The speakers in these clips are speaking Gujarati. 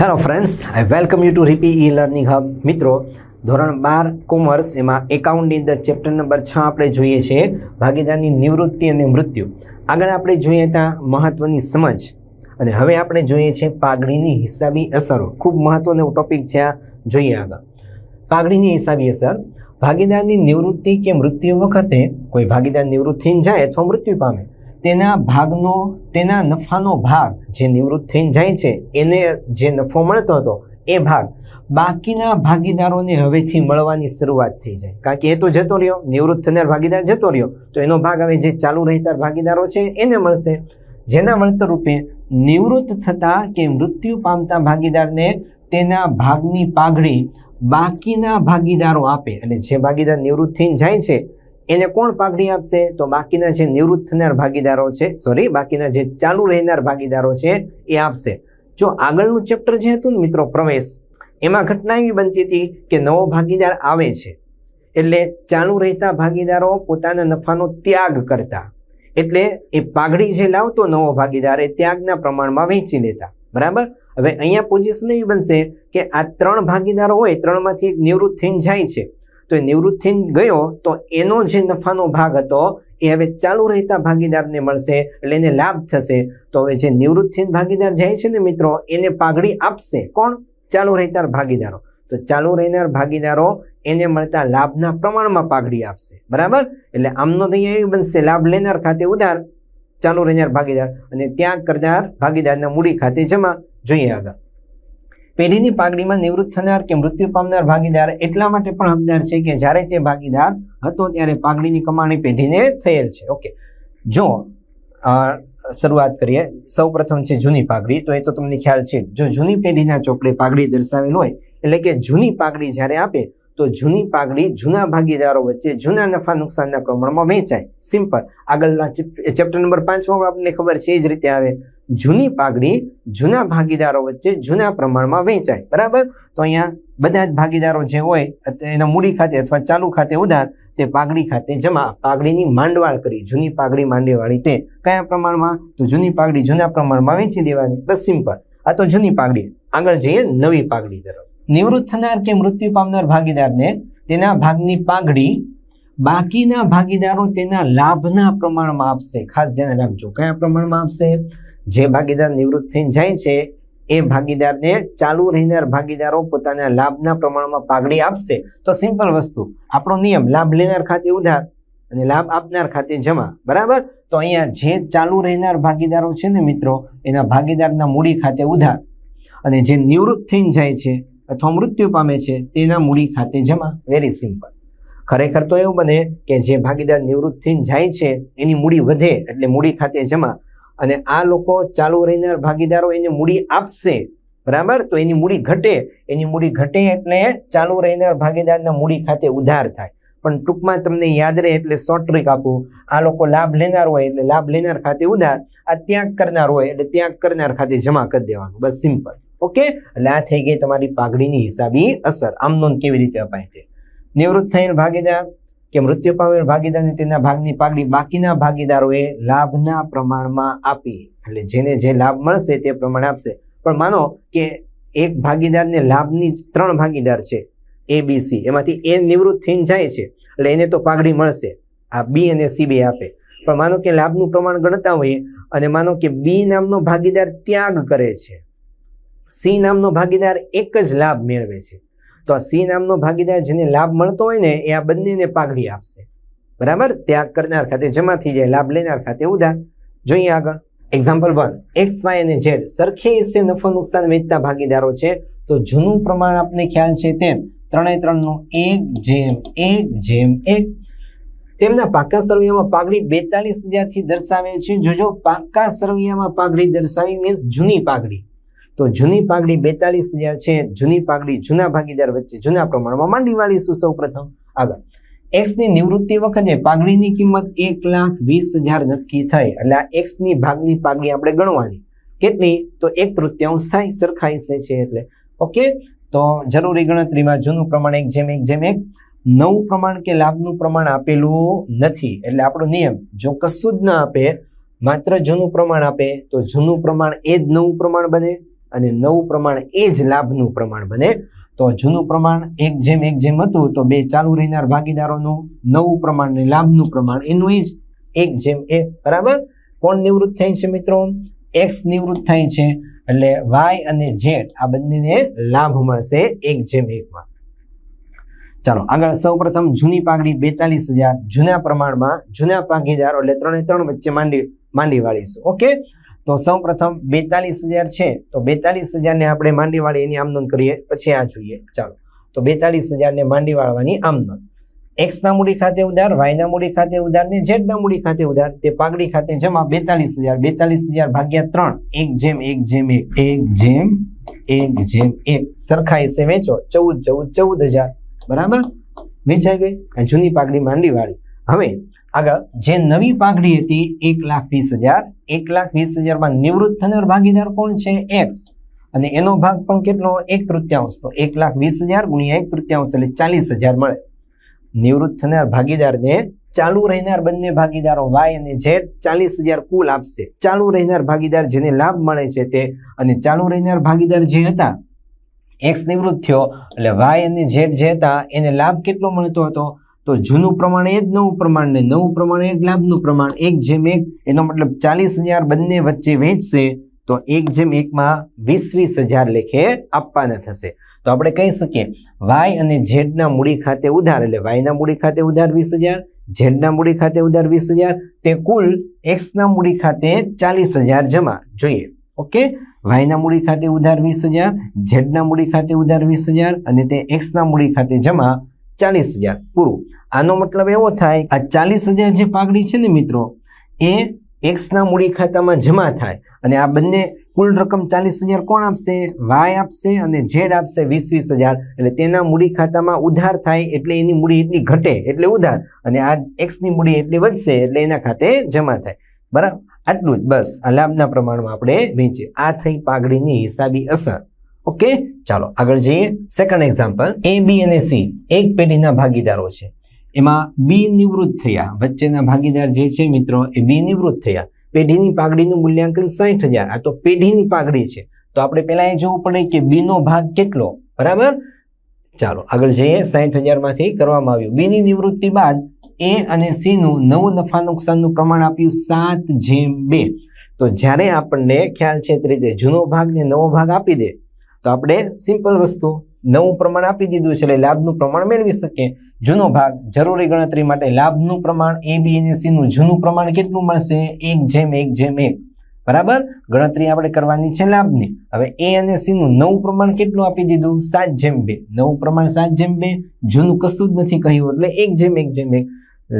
hello friends I welcome you to રીપી ઈ લર્નિંગ હબ મિત્રો ધોરણ બાર કોમર્સ એમાં એકાઉન્ટની અંદર ચેપ્ટર નંબર છ આપણે જોઈએ છીએ ભાગીદારની નિવૃત્તિ અને મૃત્યુ આગળ આપણે જોઈએ ત્યાં મહત્ત્વની સમજ અને હવે આપણે જોઈએ છીએ પાઘડીની હિસાબી અસરો ખૂબ મહત્ત્વનો ટોપિક છે આ જોઈએ આગળ પાઘડીની હિસાબી અસર ભાગીદારની નિવૃત્તિ કે મૃત્યુ વખતે કોઈ ભાગીદાર નિવૃત્તિને જાય અથવા મૃત્યુ પામે તેના ભાગનો તેના નફાનો ભાગ જે નિવૃત્ત થઈને જાય છે એને જે નફો મળતો હતો એ ભાગ બાકીના ભાગીદારોને હવેથી મળવાની શરૂઆત થઈ જાય કારણ કે એ તો જતો રહ્યો નિવૃત્ત થનાર ભાગીદાર જતો રહ્યો તો એનો ભાગ હવે જે ચાલુ રહેતા ભાગીદારો છે એને મળશે જેના વળતર રૂપે નિવૃત્ત થતા કે મૃત્યુ પામતા ભાગીદારને તેના ભાગની પાઘડી બાકીના ભાગીદારો આપે અને જે ભાગીદાર નિવૃત્ત થઈને જાય છે એને કોણ પાઘડી આપશે તો બાકીના જે નિવૃત્ત થનાર ભાગીદારો છે સોરી બાકીના જે ચાલુ રહેનાર ભાગીદારો છે એ આપશે જો આગળનું ચેપ્ટર જે હતું ને મિત્રો પ્રવેશ એમાં ઘટના એવી બનતી હતી કે નવો ભાગીદાર આવે છે એટલે ચાલુ રહેતા ભાગીદારો પોતાના નફાનો ત્યાગ કરતા એટલે એ પાઘડી જે લાવતો નવો ભાગીદાર એ ત્યાગના પ્રમાણમાં વહેંચી લેતા બરાબર હવે અહીંયા પોઝિશન એવી બનશે કે આ ત્રણ ભાગીદારો હોય ત્રણમાંથી નિવૃત્ત થઈને જાય છે તો એ નિવૃત્ત થઈને ગયો તો એનો જે નફાનો ભાગ હતો એ હવે ચાલુ રહેતા ભાગીદારને મળશે એટલે એને લાભ થશે તો હવે જે નિવૃત્ત થઈને ભાગીદાર જાય છે ને મિત્રો એને પાઘડી આપશે કોણ ચાલુ રહેતા ભાગીદારો તો ચાલુ રહેનાર ભાગીદારો એને મળતા લાભના પ્રમાણમાં પાઘડી આપશે બરાબર એટલે આમનો તો એવી બનશે લાભ લેનાર ખાતે ઉધાર ચાલુ રહેનાર ભાગીદાર અને ત્યાં કરનાર ભાગીદારના મૂડી ખાતે જમા જોઈએ આગળ પેઢીની પાઘડીમાં નિવૃત્ત થનાર કે મૃત્યુ પામનાર ભાગીદાર એટલા માટે પણ હકદાર છે કે જ્યારે તે ભાગીદાર હતો ત્યારે પાઘડીની કમાણી પેઢીને થયેલ છે ઓકે જો શરૂઆત કરીએ સૌ પ્રથમ છે જૂની પાઘડી તો એ તો તમને ખ્યાલ છે જો જૂની પેઢીના ચોપડે પાઘડી દર્શાવેલ હોય એટલે કે જૂની પાઘડી જ્યારે આપે તો જૂની પાઘડી જૂના ભાગીદારો વચ્ચે જૂના નફા નુકસાનના પ્રમાણમાં વેચાય સિમ્પલ આગળના ચેપ્ટર નંબર પાંચમાં આપણને ખબર છે એ જ રીતે આવે જૂની પાઘડી જૂના ભાગીદારો વચ્ચે જૂના પ્રમાણમાં વેચાય બરાબર તો અહીંયા બધા જ ભાગીદારો જે હોય એના મૂડી ખાતે અથવા ચાલુ ખાતે ઉધાર તે પાઘડી ખાતે જમા પાઘડીની માંડવાળ કરી જૂની પાઘડી માંડેવાળી તે કયા પ્રમાણમાં તો જૂની પાઘડી જૂના પ્રમાણમાં વેચી દેવાની બસ સિમ્પલ આ તો જૂની પાઘડી આગળ જઈએ નવી પાઘડી તરફ નિવૃત્ત થનાર કે મૃત્યુ પામનાર ભાગીદારને તેના ભાગની પાઘડી બાકીના ભાગીદારો તેના લાભના પ્રમાણમાં આપશે ખાસ ધ્યાન રાખજો કયા પ્રમાણમાં આપશે જે ભાગીદાર નિવૃત્ત થઈને જાય છે એ ભાગીદારને ચાલુ રહેનાર ભાગીદારો પોતાના લાભના પ્રમાણમાં પાઘડી આપશે તો સિમ્પલ વસ્તુ આપણો નિયમ લાભ લેનાર ખાતે ઉધાર અને લાભ આપનાર ખાતે જમા બરાબર તો અહીંયા જે ચાલુ રહેનાર ભાગીદારો છે ને મિત્રો એના ભાગીદારના મૂડી ખાતે ઉધાર અને જે નિવૃત્ત થઈને જાય છે અથવા મૃત્યુ પામે છે તેના મૂડી ખાતે જમા વેરી સિમ્પલ ખરેખર તો એવું બને કે જે ભાગીદાર નિવૃત્ત થઈને જાય છે એની મૂડી વધે એટલે મૂડી ખાતે જમા અને આ લોકો ચાલુ રહીનાર ભાગીદારો એને મૂડી આપશે બરાબર તો એની મૂડી ઘટે એની મૂડી ઘટે એટલે ચાલુ રહીનાર ભાગીદારના મૂડી ખાતે ઉધાર થાય પણ ટૂંકમાં તમને યાદ રહે એટલે શોર્ટ ટ્રીક આપું આ લોકો લાભ લેનાર હોય એટલે લાભ લેનાર ખાતે ઉધાર આ ત્યાગ કરનાર હોય એટલે ત્યાગ કરનાર ખાતે જમા કરી દેવાનું બસ સિમ્પલ ઓકે એટલે આ થઈ ગઈ તમારી પાઘડીની હિસાબી અસર આમ નોંધ કેવી રીતે અપાય છે નિવૃત્ત થયેલ ભાગીદાર કે મૃત્યુ પામેલ ભાગીદારને તેના ભાગની પાઘડી બાકીના ભાગીદારોએ લાભના પ્રમાણમાં આપી એટલે જેને જે લાભ મળશે તે પ્રમાણે આપશે પણ માનો કે એક ભાગીદારને લાભની ત્રણ ભાગીદાર છે એ બી સી એમાંથી એ નિવૃત્ત થઈને જાય છે એટલે એને તો પાઘડી મળશે આ બી અને સી બે આપે પણ માનો કે લાભનું પ્રમાણ ગણતા હોઈએ અને માનો કે બી નામનો ભાગીદાર ત્યાગ કરે છે સી નામનો ભાગીદાર એક જ લાભ મેળવે છે તો આ સી નામનો ભાગીદાર જેને લાભ મળતો હોય ને એ આ બંનેને પાઘડી આપશે બરાબર ત્યાગ કરનાર ખાતે જમા થઈ જાય લાભ લેનાર ખાતે ઉધાર જોઈએ આગળ એક્ઝામ્પલ વન એક્સ વાય અને ઝેડ સરખે હિસ્સે નફો નુકસાન વેચતા ભાગીદારો છે તો જૂનું પ્રમાણ આપને ખ્યાલ છે તેમ ત્રણે ત્રણનો એક જેમ એક જેમ એક તેમના પાકા સરવૈયામાં પાઘડી બેતાલીસ હજારથી દર્શાવેલ છે જોજો પાકા સરવૈયામાં પાઘડી દર્શાવી મીન્સ જૂની પાઘડી તો જૂની પાઘડી બેતાલીસ હજાર છે જૂની પાઘડી જૂના ભાગીદાર વચ્ચે જૂના પ્રમાણમાં માંડી શું સૌ પ્રથમ આગળ એક્સની નિવૃત્તિ વખતે પાઘડીની કિંમત એક લાખ વીસ હજાર નક્કી થાય એટલે આ એક્સની ભાગની પાઘડી આપણે ગણવાની કેટલી તો એક તૃતીયાંશ થાય સરખા હિસ્સે છે એટલે ઓકે તો જરૂરી ગણતરીમાં જૂનું પ્રમાણ એક જેમ એક જેમ એક નવું પ્રમાણ કે લાભનું પ્રમાણ આપેલું નથી એટલે આપણો નિયમ જો કશું જ ના આપે માત્ર જૂનું પ્રમાણ આપે તો જૂનું પ્રમાણ એ જ નવું પ્રમાણ બને અને નવું પ્રમાણ એ જ લાભનું પ્રમાણ બને તો જૂનું પ્રમાણ એક જેમ એક જેમ હતું તો બે ચાલુ રહેનાર ભાગીદારોનું નવું પ્રમાણ અને લાભનું પ્રમાણ એનું એ જ એક જેમ એક બરાબર કોણ નિવૃત્ત થાય છે મિત્રો એક્સ નિવૃત્ત થાય છે એટલે વાય અને ઝેડ આ બંનેને લાભ મળશે એક જેમ એકમાં ચાલો આગળ સૌપ્રથમ જૂની પાઘડી બેતાલીસ હજાર જૂના પ્રમાણમાં જૂના ભાગીદારો એટલે ત્રણે ત્રણ વચ્ચે માંડી માંડી વાળીશું ઓકે તો સૌ પ્રથમ બેતાલીસ હજાર છે તો બેતાલીસ હજારને આપણે માંડીવાળી એની આમનોંધ કરીએ પછી આ જોઈએ ચાલો તો બેતાલીસ હજારને માંડી વાળવાની આમનોંધ એક્સના મૂડી ખાતે ઉધાર વાયના મૂડી ખાતે ઉધાર ને ઝેડના મૂડી ખાતે ઉધાર તે પાગડી ખાતે જમા બેતાલીસ હજાર બેતાલીસ હજાર ભાગ્યા ત્રણ એક જેમ એક જેમ એક એક જેમ એક જેમ એક સરખા હિસ્સે વેચો ચૌદ ચૌદ ચૌદ હજાર બરાબર વેચાઈ ગઈ જૂની પાગડી માંડી વાળી હવે આગળ જે નવી પાઘડી હતી એક લાખ વીસ હજાર એક લાખ વીસ હજારમાં નિવૃત્ત થનાર ભાગીદાર કોણ છે એક્સ અને એનો ભાગ પણ કેટલો એક તૃત્યાંશ તો એક લાખ વીસ હજાર ગુણ્યા એક તૃત્યાંશ એટલે ચાલીસ હજાર મળે નિવૃત્ત થનાર ભાગીદારને ચાલુ રહેનાર બંને ભાગીદારો વાય અને ઝેડ ચાલીસ હજાર કુલ આપશે ચાલુ રહેનાર ભાગીદાર જેને લાભ મળે છે તે અને ચાલુ રહેનાર ભાગીદાર જે હતા એક્સ નિવૃત્ત થયો એટલે વાય અને ઝેડ જે હતા એને લાભ કેટલો મળતો હતો તો જૂનું પ્રમાણ એ જ નવું પ્રમાણ ને નવું પ્રમાણ એ જ લાભનું પ્રમાણ એક જેમ એક એનો મતલબ ચાલીસ હજાર બંને વચ્ચે વેચશે તો એક જેમ એકમાં વીસ વીસ હજાર લેખે આપવાના થશે તો આપણે કહી શકીએ વાય અને ઝેડના મૂડી ખાતે ઉધાર એટલે વાયના મૂડી ખાતે ઉધાર વીસ હજાર ઝેડના મૂડી ખાતે ઉધાર વીસ હજાર તે કુલ એક્સના મૂડી ખાતે ચાલીસ હજાર જમા જોઈએ ઓકે વાયના મૂડી ખાતે ઉધાર વીસ હજાર ઝેડના મૂડી ખાતે ઉધાર વીસ હજાર અને તે એક્સના મૂડી ખાતે જમા ચાલીસ હજાર પૂરું આનો મતલબ એવો થાય આ ચાલીસ હજાર જે પાઘડી છે ને મિત્રો એ એક્સના મૂડી ખાતામાં જમા થાય અને આ બંને કુલ રકમ ચાલીસ હજાર કોણ આપશે વાય આપશે અને ઝેડ આપશે વીસ વીસ હજાર એટલે તેના મૂડી ખાતામાં ઉધાર થાય એટલે એની મૂડી એટલી ઘટે એટલે ઉધાર અને આ એક્સની મૂડી એટલી વધશે એટલે એના ખાતે જમા થાય બરાબર આટલું જ બસ આ લાભના પ્રમાણમાં આપણે વેચીએ આ થઈ પાઘડીની હિસાબી અસર ઓકે ચાલો આગળ જઈએ સેકન્ડ એક્ઝામ્પલ એ બી અને સી એક પેઢીના ભાગીદારો છે એમાં બી નિવૃત્ત થયા વચ્ચેના ભાગીદાર જે છે મિત્રો એ બી નિવૃત્ત થયા પેઢીની પાઘડીનું મૂલ્યાંકન સાઠ હજાર આ તો પેઢીની પાઘડી છે તો આપણે પહેલાં એ જોવું પડે કે બીનો ભાગ કેટલો બરાબર ચાલો આગળ જઈએ સાઠ હજારમાંથી કરવામાં આવ્યું બીની નિવૃત્તિ બાદ એ અને સીનું નવું નફા નુકસાનનું પ્રમાણ આપ્યું સાત જેમ બે તો જ્યારે આપણને ખ્યાલ છે તે રીતે જૂનો ભાગને નવો ભાગ આપી દે તો આપણે સિમ્પલ વસ્તુ નવું પ્રમાણ આપી દીધું છે એટલે લાભનું પ્રમાણ મેળવી શકીએ જૂનો ભાગ જરૂરી ગણતરી માટે લાભનું પ્રમાણ એ બી અને સીનું જૂનું પ્રમાણ કેટલું મળશે એક જેમ એક જેમ એક બરાબર ગણતરી આપણે કરવાની છે લાભની હવે એ અને સીનું નવું પ્રમાણ કેટલું આપી દીધું સાત જેમ બે નવું પ્રમાણ સાત જેમ બે જૂનું કશું જ નથી કહ્યું એટલે એક જેમ એક જેમ એક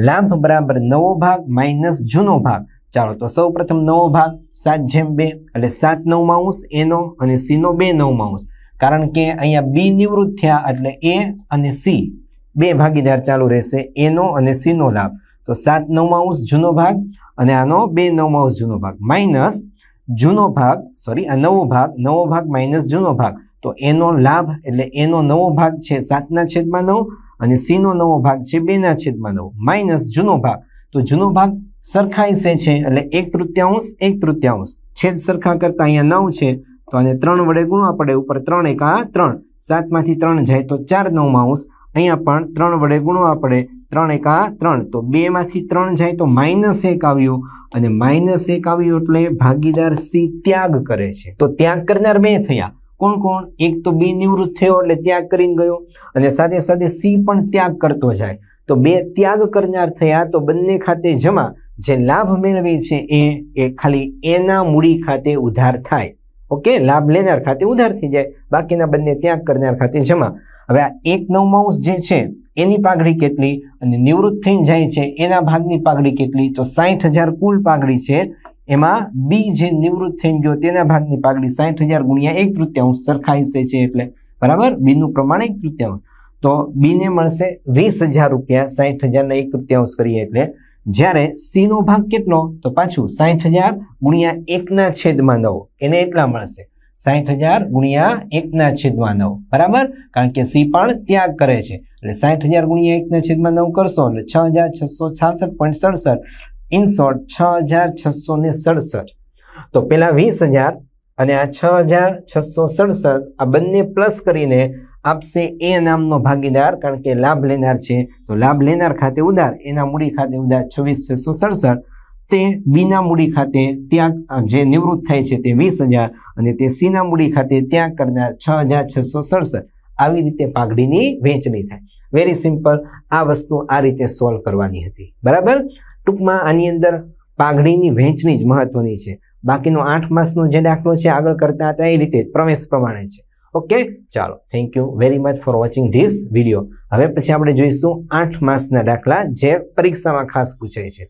લાભ બરાબર નવો ભાગ માઇનસ જૂનો ભાગ ચાલો તો સૌ પ્રથમ નવો ભાગ સાત જેમ બે એટલે સાત નવ માઉસ એનો અને સી નો બે નવ માઉસ કારણ કે અહીંયા બી નિવૃત્ત થયા એટલે એ અને સી બે ભાગીદાર ચાલુ રહેશે એનો અને સી નો લાભ તો સાત નવ માઉસ જૂનો ભાગ અને આનો બે નવ માઉસ જૂનો ભાગ માઇનસ જૂનો ભાગ સોરી આ નવો ભાગ નવો ભાગ માઇનસ જૂનો ભાગ તો એનો લાભ એટલે એનો નવો ભાગ છે સાતના છેદમાં નવ અને સીનો નવો ભાગ છે બેના છેદમાં નવ માઇનસ જૂનો ભાગ તો જૂનો ભાગ સરખાઈ સે છે એટલે એક તૃત્યાંશ એક તૃત્યાંશ છેદ સરખા કરતા અહીંયા નવ છે તો આને ત્રણ વડે ગુણવા પડે ઉપર ત્રણ એકા ત્રણ સાતમાંથી ત્રણ જાય તો ચાર નવ માઉસ અહીંયા પણ ત્રણ વડે ગુણવા પડે ત્રણ એકા ત્રણ તો બેમાંથી ત્રણ જાય તો માઇનસ એક આવ્યું અને માઇનસ એક આવ્યું એટલે ભાગીદાર સી ત્યાગ કરે છે તો ત્યાગ કરનાર બે થયા કોણ કોણ એક તો બી નિવૃત્ત થયો એટલે ત્યાગ કરીને ગયો અને સાથે સાથે સી પણ ત્યાગ કરતો જાય તો બે ત્યાગ કરનાર થયા તો બંને ખાતે જમા જે લાભ મેળવે છે એ એ ખાલી એના મૂડી ખાતે ઉધાર થાય ઓકે લાભ લેનાર ખાતે ઉધાર થઈ જાય બાકીના બંને ત્યાગ કરનાર ખાતે જમા હવે આ એક નવમાંશ જે છે એની પાઘડી કેટલી અને નિવૃત્ત થઈને જાય છે એના ભાગની પાઘડી કેટલી તો સાહીઠ હજાર કુલ પાઘડી છે એમાં બી જે નિવૃત્ત થઈ ગયો તેના ભાગની પાઘડી સાઠ હજાર ગુણ્યા એક તૃત્યાંશ સરખા હિસ્સે છે એટલે બરાબર બીનું પ્રમાણ એક તૃત્યાંશ તો બીને મળશે વીસ હજાર રૂપિયા સાઠ હજારના એક તૃત્યાંશ કરીએ એટલે જ્યારે સીનો ભાગ કેટલો તો પાછું સાઠ હજાર ગુણ્યા એકના છેદમાં નવ એને એટલા મળશે સાઠ હજાર ગુણ્યા એકના છેદમાં નવ બરાબર કારણ કે સી પણ ત્યાગ કરે છે એટલે સાઠ હજાર ગુણ્યા એકના છેદમાં નવ કરશો એટલે છ હજાર છસો છાસઠ પોઈન્ટ સડસઠ ઇન શોર્ટ છ હજાર છસો ને સડસઠ તો પહેલાં વીસ હજાર અને આ છ હજાર છસો સડસઠ આ બંને પ્લસ કરીને આપશે એ નામનો ભાગીદાર કારણ કે લાભ લેનાર છે તો લાભ લેનાર ખાતે ઉધાર એના મૂડી ખાતે ઉધાર છવ્વીસ છસો સડસઠ તે બીના મૂડી ખાતે ત્યાં જે નિવૃત્ત થાય છે તે વીસ હજાર અને તે સીના મૂડી ખાતે ત્યાં કરનાર છ હજાર છસો સડસઠ આવી રીતે પાઘડીની વહેંચણી થાય વેરી સિમ્પલ આ વસ્તુ આ રીતે સોલ્વ કરવાની હતી બરાબર ટૂંકમાં આની અંદર પાઘડીની વહેંચણી જ મહત્વની છે બાકીનો આઠ માસનો જે દાખલો છે આગળ કરતા હતા એ રીતે પ્રવેશ પ્રમાણે છે ઓકે ચાલો thank you very much for watching this video હવે પછી આપણે જોઈશું આઠ માસના દાખલા જે પરીક્ષામાં ખાસ પૂછાય છે